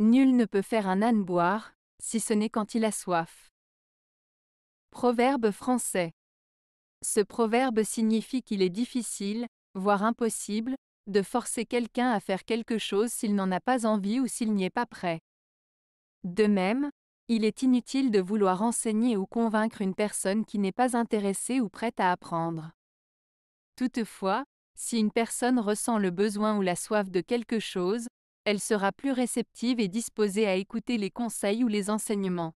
Nul ne peut faire un âne boire, si ce n'est quand il a soif. Proverbe français. Ce proverbe signifie qu'il est difficile, voire impossible, de forcer quelqu'un à faire quelque chose s'il n'en a pas envie ou s'il n'y est pas prêt. De même, il est inutile de vouloir enseigner ou convaincre une personne qui n'est pas intéressée ou prête à apprendre. Toutefois, si une personne ressent le besoin ou la soif de quelque chose, elle sera plus réceptive et disposée à écouter les conseils ou les enseignements.